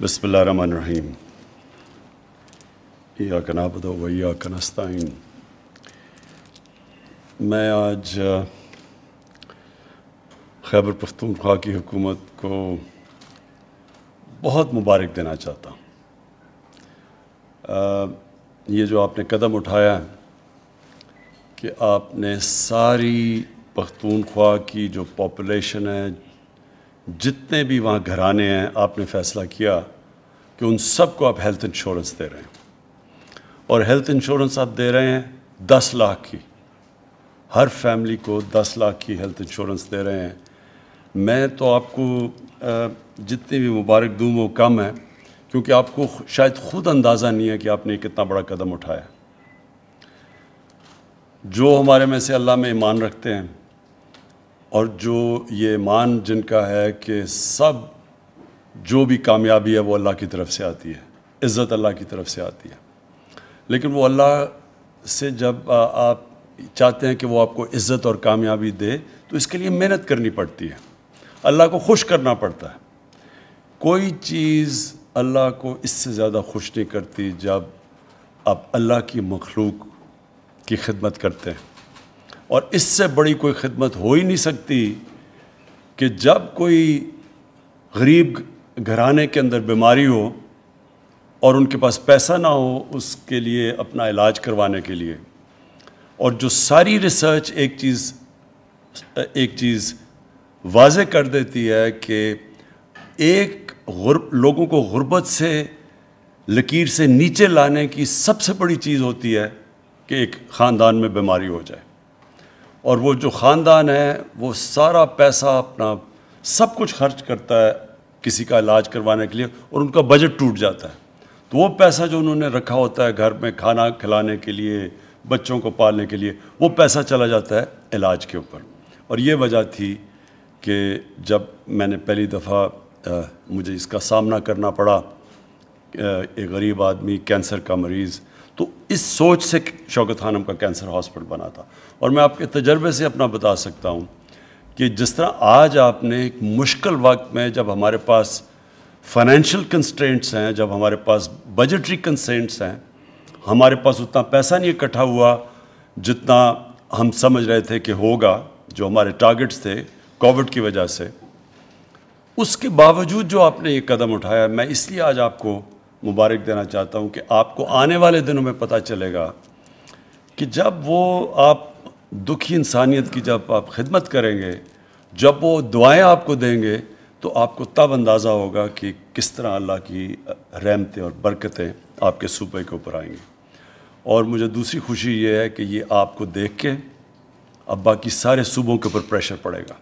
बसमीम या बदो वैया कनस्ताइन मैं आज uh, खैबर पख्तूनख्वा की हुकूमत को बहुत मुबारक देना चाहता हूँ uh, ये जो आपने कदम उठाया है कि आपने सारी पख्तूनख्वा की जो पॉपुलेशन है जितने भी वहाँ घराने हैं आपने फ़ैसला किया कि उन सबको आप हेल्थ इंश्योरेंस दे रहे हैं और हेल्थ इंश्योरेंस आप दे रहे हैं दस लाख की हर फैमिली को दस लाख की हेल्थ इंश्योरेंस दे रहे हैं मैं तो आपको जितनी भी मुबारक दूँ वो कम है क्योंकि आपको शायद खुद अंदाज़ा नहीं है कि आपने कितना बड़ा कदम उठाया जो हमारे में से अल्लाह में ईमान रखते हैं और जो ये मान जिनका है कि सब जो भी कामयाबी है वो अल्लाह की तरफ से आती है इज़्ज़त अल्लाह की तरफ से आती है लेकिन वो अल्लाह से जब आप चाहते हैं कि वो आपको इज़्ज़त और कामयाबी दे तो इसके लिए मेहनत करनी पड़ती है अल्लाह को खुश करना पड़ता है कोई चीज़ अल्लाह को इससे ज़्यादा खुश नहीं करती जब आप अल्लाह की मखलूक की खिदमत करते हैं और इससे बड़ी कोई खिदमत हो ही नहीं सकती कि जब कोई गरीब घराने के अंदर बीमारी हो और उनके पास पैसा ना हो उसके लिए अपना इलाज करवाने के लिए और जो सारी रिसर्च एक चीज़ एक चीज़ वाज कर देती है कि एक लोगों को गुर्बत से लकीर से नीचे लाने की सबसे बड़ी चीज़ होती है कि एक ख़ानदान में बीमारी हो जाए और वो जो ख़ानदान है वो सारा पैसा अपना सब कुछ खर्च करता है किसी का इलाज करवाने के लिए और उनका बजट टूट जाता है तो वो पैसा जो उन्होंने रखा होता है घर में खाना खिलाने के लिए बच्चों को पालने के लिए वो पैसा चला जाता है इलाज के ऊपर और ये वजह थी कि जब मैंने पहली दफ़ा मुझे इसका सामना करना पड़ा एक गरीब आदमी कैंसर का मरीज़ तो इस सोच से शौकत खानम का कैंसर हॉस्पिटल बना था और मैं आपके तजर्बे से अपना बता सकता हूँ कि जिस तरह आज आपने एक मुश्किल वक्त में जब हमारे पास फाइनेंशियल कंस्ट्रेंट्स हैं जब हमारे पास बजटरी कंस्टेंट्स हैं हमारे पास उतना पैसा नहीं इकट्ठा हुआ जितना हम समझ रहे थे कि होगा जो हमारे टारगेट्स थे कोविड की वजह से उसके बावजूद जो आपने ये कदम उठाया मैं इसलिए आज आपको मुबारक देना चाहता हूँ कि आपको आने वाले दिनों में पता चलेगा कि जब वो आप दुखी इंसानियत की जब आप खिदमत करेंगे जब वो दुआएं आपको देंगे तो आपको तब अंदाज़ा होगा कि किस तरह अल्लाह की रहमतें और बरकतें आपके सूबे के ऊपर आएंगी और मुझे दूसरी खुशी ये है कि ये आपको देख के अब बाकी सारे सूबों के ऊपर प्रेशर पड़ेगा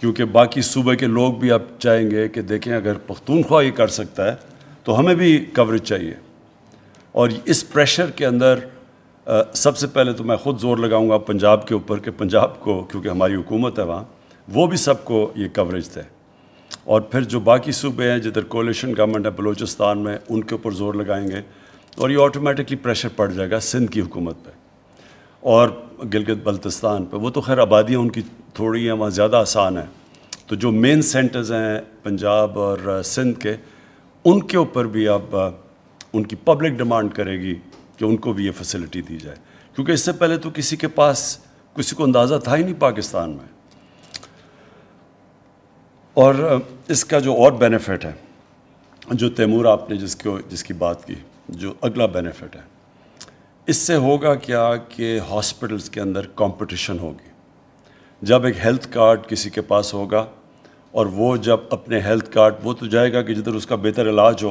क्योंकि बाकी सूबे के लोग भी अब चाहेंगे कि देखें अगर पख्तूनख्वा ये कर सकता है तो हमें भी कवरेज चाहिए और इस प्रेशर के अंदर आ, सबसे पहले तो मैं ख़ुद ज़ोर लगाऊंगा पंजाब के ऊपर कि पंजाब को क्योंकि हमारी हुकूमत है वहाँ वो भी सबको ये कवरेज दें और फिर जो बाकी सूबे हैं जिधर कोलेशन गवर्नमेंट है बलोचिस्तान में उनके ऊपर ज़ोर लगाएंगे और ये ऑटोमेटिकली प्रेशर पड़ जाएगा सिंध की हुकूमत पर और गिलगित बल्तिस्तान पर वो तो खैर आबादियाँ उनकी थोड़ी हैं वहाँ ज़्यादा आसान है तो जो मेन सेंटर्स हैं पंजाब और सिंध के उनके ऊपर भी अब उनकी पब्लिक डिमांड करेगी कि उनको भी ये फैसिलिटी दी जाए क्योंकि इससे पहले तो किसी के पास किसी को अंदाज़ा था ही नहीं पाकिस्तान में और इसका जो और बेनिफिट है जो तैमूर आपने जिसको जिसकी बात की जो अगला बेनिफिट है इससे होगा क्या कि हॉस्पिटल्स के अंदर कंपटीशन होगी जब एक हेल्थ कार्ड किसी के पास होगा और वो जब अपने हेल्थ कार्ड वो तो जाएगा कि जिधर उसका बेहतर इलाज हो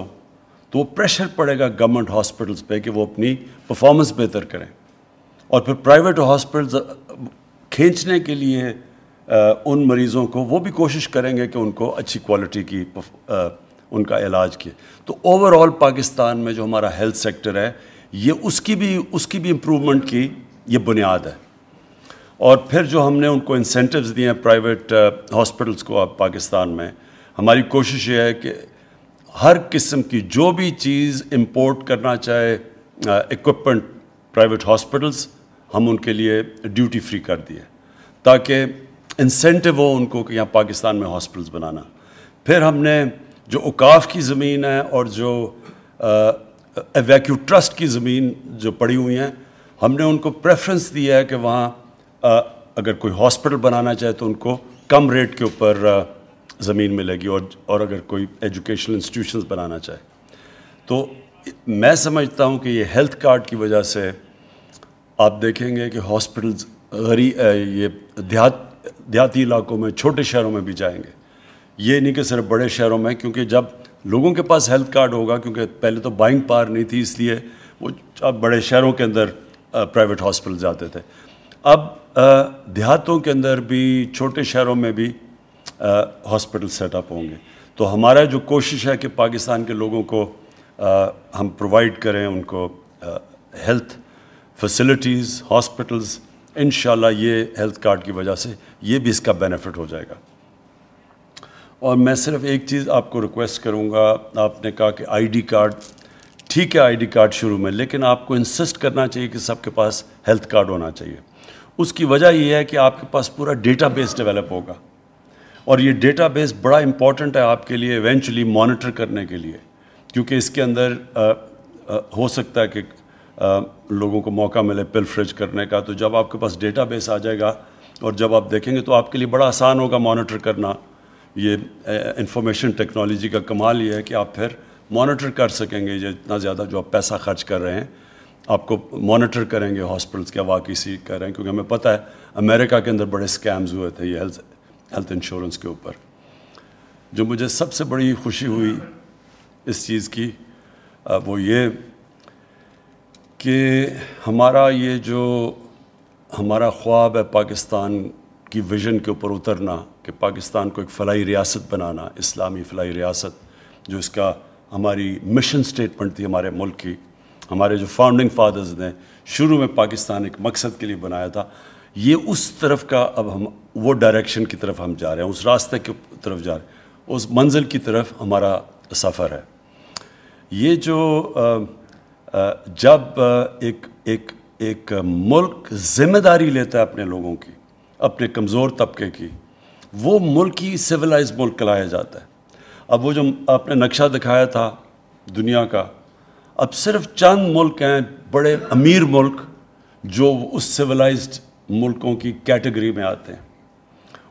तो वो प्रेशर पड़ेगा गवर्नमेंट हॉस्पिटल्स पे कि वो अपनी परफॉर्मेंस बेहतर करें और फिर प्राइवेट हॉस्पिटल्स खींचने के लिए उन मरीज़ों को वो भी कोशिश करेंगे कि उनको अच्छी क्वालिटी की उनका इलाज किए तो ओवरऑल पाकिस्तान में जो हमारा हेल्थ सेक्टर है ये उसकी भी उसकी भी इम्प्रूवमेंट की ये बुनियाद है और फिर जो हमने उनको इंसेंटिव्स दिए हैं प्राइवेट हॉस्पिटल्स uh, को अब पाकिस्तान में हमारी कोशिश ये है कि हर किस्म की जो भी चीज़ इंपोर्ट करना चाहे इक्विपमेंट प्राइवेट हॉस्पिटल्स हम उनके लिए ड्यूटी फ्री कर दिए ताकि इंसेंटिव हो उनको कि यहाँ पाकिस्तान में हॉस्पिटल्स बनाना फिर हमने जो उकाफ की ज़मीन है और जो एवैक्यू uh, ट्रस्ट की ज़मीन जो पड़ी हुई हैं हमने उनको प्रेफरेंस दिया है कि वहाँ अगर कोई हॉस्पिटल बनाना चाहे तो उनको कम रेट के ऊपर ज़मीन मिलेगी और और अगर कोई एजुकेशनल इंस्टीट्यूशंस बनाना चाहे तो मैं समझता हूँ कि ये हेल्थ कार्ड की वजह से आप देखेंगे कि हॉस्पिटल्स गरीब ये देहात देहाती इलाकों में छोटे शहरों में भी जाएंगे ये नहीं कि सिर्फ बड़े शहरों में क्योंकि जब लोगों के पास हेल्थ कार्ड होगा क्योंकि पहले तो बाइंग पार नहीं थी इसलिए वो अब बड़े शहरों के अंदर प्राइवेट हॉस्पिटल जाते थे अब देहातों के अंदर भी छोटे शहरों में भी हॉस्पिटल सेटअप होंगे तो हमारा जो कोशिश है कि पाकिस्तान के लोगों को आ, हम प्रोवाइड करें उनको हेल्थ फैसिलिटीज़ हॉस्पिटल्स इन ये हेल्थ कार्ड की वजह से ये भी इसका बेनिफिट हो जाएगा और मैं सिर्फ एक चीज़ आपको रिक्वेस्ट करूँगा आपने कहा कि आईडी कार्ड ठीक है आईडी कार्ड शुरू में लेकिन आपको इंसिस्ट करना चाहिए कि सबके पास हेल्थ कार्ड होना चाहिए उसकी वजह यह है कि आपके पास पूरा डेटा बेस डेवलप होगा और ये डेटा बेस बड़ा इंपॉर्टेंट है आपके लिए इवेंचुअली मॉनिटर करने के लिए क्योंकि इसके अंदर आ, आ, हो सकता है कि आ, लोगों को मौका मिले पिलफ्रिज करने का तो जब आपके पास डेटा बेस आ जाएगा और जब आप देखेंगे तो आपके लिए बड़ा आसान होगा मॉनिटर करना ये इंफॉर्मेशन टेक्नोलॉजी का कमाल ये है कि आप फिर मॉनिटर कर सकेंगे जितना ज़्यादा जो आप पैसा खर्च कर रहे हैं आपको मॉनिटर करेंगे हॉस्पिटल्स क्या वाकई सी कर रहे हैं क्योंकि हमें पता है अमेरिका के अंदर बड़े स्कैम्स हुए थे ये हेल्थ हेल्थ इंश्योरेंस के ऊपर जो मुझे सबसे बड़ी खुशी हुई इस चीज़ की वो ये कि हमारा ये जो हमारा ख्वाब है पाकिस्तान की विजन के ऊपर उतरना कि पाकिस्तान को एक फ़लाई रियासत बनाना इस्लामी फ़लाई रियासत जो इसका हमारी मिशन स्टेटमेंट थी हमारे मुल्क की हमारे जो फाउंडिंग फादर्स ने शुरू में पाकिस्तान एक मकसद के लिए बनाया था ये उस तरफ का अब हम वो डायरेक्शन की तरफ हम जा रहे हैं उस रास्ते की तरफ जा रहे हैं उस मंजिल की तरफ हमारा सफ़र है ये जो आ, आ, जब एक एक एक मुल्क जिम्मेदारी लेता है अपने लोगों की अपने कमज़ोर तबके की वो मुल्क ही सिविलाइज मुल्क कहलाया जाता है अब वो जो आपने नक्शा दिखाया था दुनिया का अब सिर्फ चंद मुल्क हैं बड़े अमीर मुल्क जो उस सिविलाइज्ड मुल्कों की कैटेगरी में आते हैं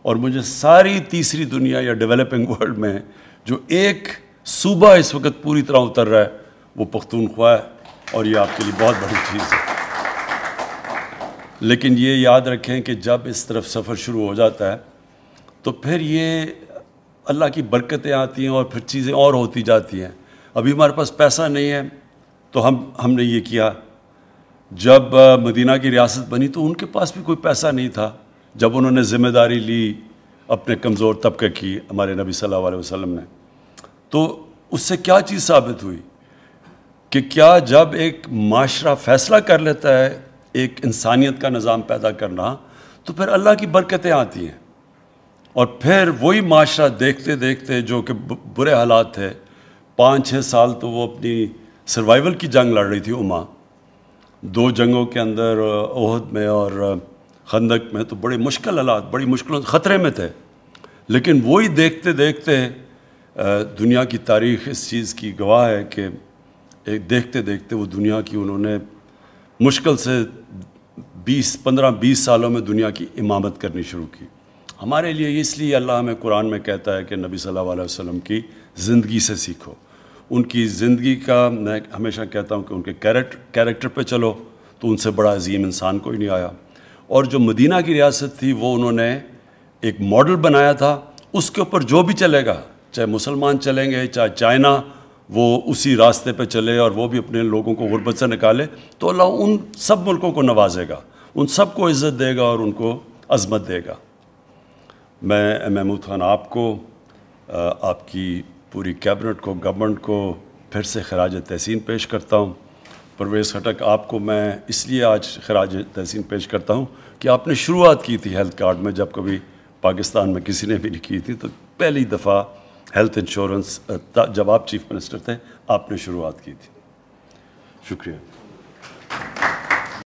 और मुझे सारी तीसरी दुनिया या डेवलपिंग वर्ल्ड में जो एक सूबा इस वक्त पूरी तरह उतर रहा है वो पख्तूनख्वा है और ये आपके लिए बहुत बड़ी चीज़ है लेकिन ये याद रखें कि जब इस तरफ सफ़र शुरू हो जाता है तो फिर ये अल्लाह की बरकतें आती हैं और फिर चीज़ें और होती जाती हैं अभी हमारे पास पैसा नहीं है तो हम हमने ये किया जब मदीना की रियासत बनी तो उनके पास भी कोई पैसा नहीं था जब उन्होंने ज़िम्मेदारी ली अपने कमज़ोर तबके की हमारे नबी सल्लल्लाहु अलैहि वसल्लम ने तो उससे क्या चीज़ साबित हुई कि क्या जब एक माशरा फ़ैसला कर लेता है एक इंसानियत का निज़ाम पैदा करना तो फिर अल्लाह की बरकतें आती हैं और फिर वही माशरा देखते देखते जो कि बुरे हालात थे पाँच छः साल तो वो अपनी सर्वाइवल की जंग लड़ रही थी उमा दो जंगों के अंदर ओहद में और खंदक में तो बड़े मुश्किल हालात बड़ी मुश्किलों ख़तरे में थे लेकिन वही देखते देखते दुनिया की तारीख इस चीज़ की गवाह है कि एक देखते देखते वो दुनिया की उन्होंने मुश्किल से 20 15 20 सालों में दुनिया की इमामत करनी शुरू की हमारे लिए इसलिए अल्लाह हमें कुरान में कहता है कि नबी सल्लल्लाहु अलैहि वसल्लम की ज़िंदगी से सीखो उनकी ज़िंदगी का मैं हमेशा कहता हूँ कि उनके कैरेक्ट कैरेक्टर पर चलो तो उनसे बड़ा अजीम इंसान कोई नहीं आया और जो मदीना की रियासत थी वो उन्होंने एक मॉडल बनाया था उसके ऊपर जो भी चलेगा चाहे मुसलमान चलेंगे चाहे चाइना वो उसी रास्ते पे चले और वो भी अपने लोगों को गुरबत से निकाले तो अल्लाह उन सब मुल्कों को नवाजेगा उन सबको इज़्ज़त देगा और उनको अजमत देगा मैं महमूद खान आपको आपकी पूरी कैबिनेट को गवर्नमेंट को फिर से खराज तहसीन पेश करता हूँ परवेज़ खटक आपको मैं इसलिए आज खराज तहसीन पेश करता हूँ कि आपने शुरुआत की थी हेल्थ कार्ड में जब कभी पाकिस्तान में किसी ने भी नहीं की थी तो पहली दफ़ा हेल्थ इंश्योरेंस जब आप चीफ मिनिस्टर थे आपने शुरुआत की थी शुक्रिया